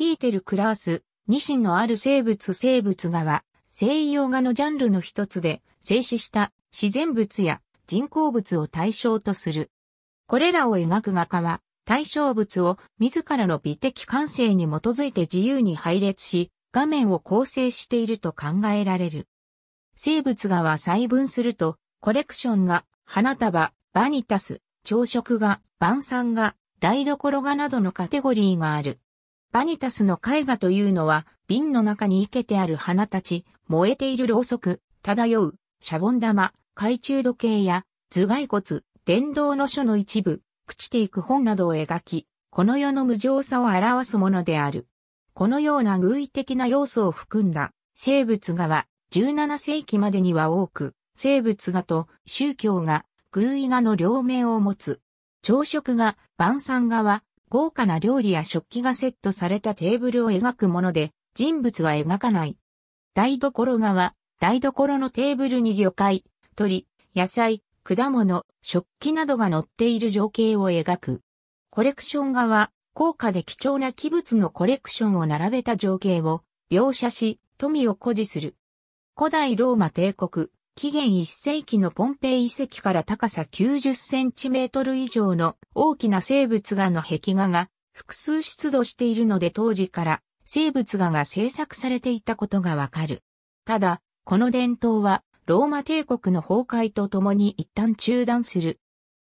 ピーテル・クラース、ニシンのある生物生物画は、西洋画のジャンルの一つで、静止した自然物や人工物を対象とする。これらを描く画家は、対象物を自らの美的感性に基づいて自由に配列し、画面を構成していると考えられる。生物画は細分すると、コレクションが、花束、バニタス、朝食画、晩餐画、台所画などのカテゴリーがある。バニタスの絵画というのは、瓶の中に生けてある花たち、燃えているろうそく、漂う、シャボン玉、懐中時計や、頭蓋骨、電動の書の一部、朽ちていく本などを描き、この世の無常さを表すものである。このような偶意的な要素を含んだ生物画は17世紀までには多く、生物画と宗教が偶意画の両面を持つ。朝食画、晩餐画は豪華な料理や食器がセットされたテーブルを描くもので、人物は描かない。台所側、台所のテーブルに魚介、鳥、野菜、果物、食器などが載っている情景を描く。コレクション側、は、高価で貴重な器物のコレクションを並べた情景を描写し、富を誇示する。古代ローマ帝国、紀元1世紀のポンペイ遺跡から高さ90センチメートル以上の大きな生物画の壁画が複数出土しているので当時から生物画が制作されていたことがわかる。ただ、この伝統はローマ帝国の崩壊とともに一旦中断する。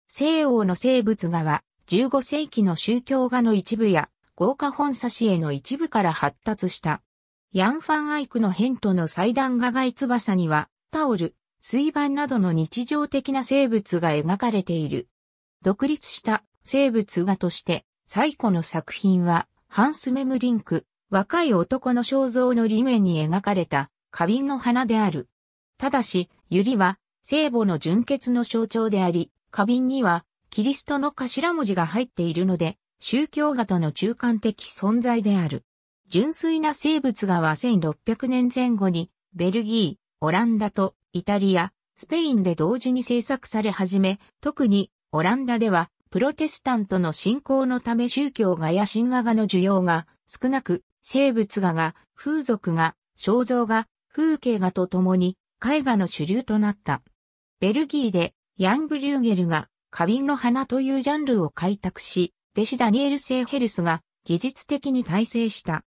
西欧の生物画は15世紀の宗教画の一部や豪華本差し絵の一部から発達した。ヤン・ファン・アイクのヘントの祭壇画外翼にはタオル、水盤などの日常的な生物が描かれている。独立した生物画として最古の作品はハンス・メムリンク、若い男の肖像の裏面に描かれた花瓶の花である。ただし、ユリは聖母の純血の象徴であり、花瓶にはキリストの頭文字が入っているので、宗教画との中間的存在である。純粋な生物画は1600年前後に、ベルギー、オランダとイタリア、スペインで同時に制作され始め、特にオランダではプロテスタントの信仰のため宗教画や神話画の需要が少なく、生物画が、風俗画、肖像画、風景画とともに絵画の主流となった。ベルギーでヤン・ブリューゲルが花瓶の花というジャンルを開拓し、弟子ダニエル・セーヘルスが技術的に大成した。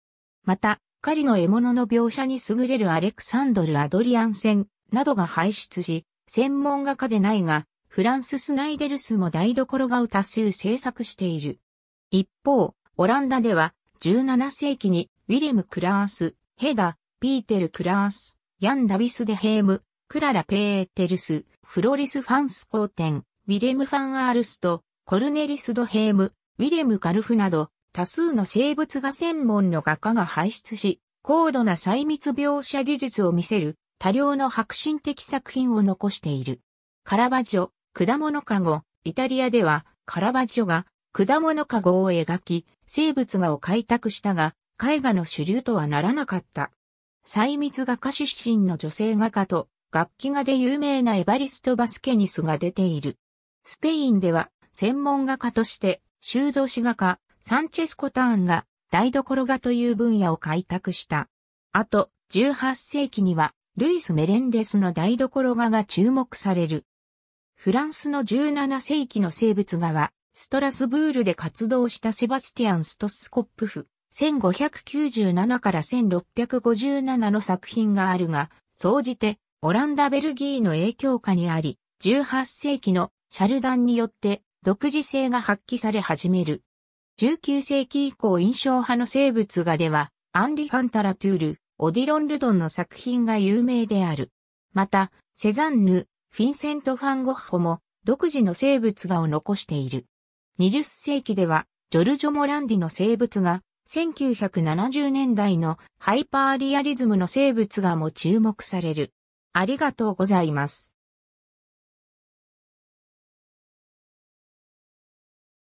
また、狩りの獲物の描写に優れるアレクサンドル・アドリアン戦、などが排出し、専門画家でないが、フランス・スナイデルスも台所画を多数制作している。一方、オランダでは、17世紀に、ウィレム・クラース、ヘダ、ピーテル・クラース、ヤン・ダビス・デ・ヘーム、クララ・ペーテルス、フロリス・ファンス公ン、ウィレム・ファン・アールスト、コルネリス・ド・ヘーム、ウィレム・カルフなど、多数の生物画専門の画家が輩出し、高度な細密描写技術を見せる多量の革新的作品を残している。カラバジョ、果物かご、イタリアではカラバジョが果物かごを描き、生物画を開拓したが、絵画の主流とはならなかった。細密画家出身の女性画家と、楽器画で有名なエバリスト・バスケニスが出ている。スペインでは、専門画家として、修道士画家、サンチェス・コターンが、台所画という分野を開拓した。あと、18世紀には、ルイス・メレンデスの台所画が注目される。フランスの17世紀の生物画は、ストラスブールで活動したセバスティアン・ストスコップフ、1597から1657の作品があるが、総じて、オランダ・ベルギーの影響下にあり、18世紀のシャルダンによって独自性が発揮され始める。19世紀以降印象派の生物画では、アンリ・ファンタラトゥール、オディロン・ルドンの作品が有名である。また、セザンヌ、フィンセント・ファン・ゴッホも独自の生物画を残している。20世紀では、ジョルジョ・モランディの生物画、1970年代のハイパーリアリズムの生物画も注目される。ありがとうございます。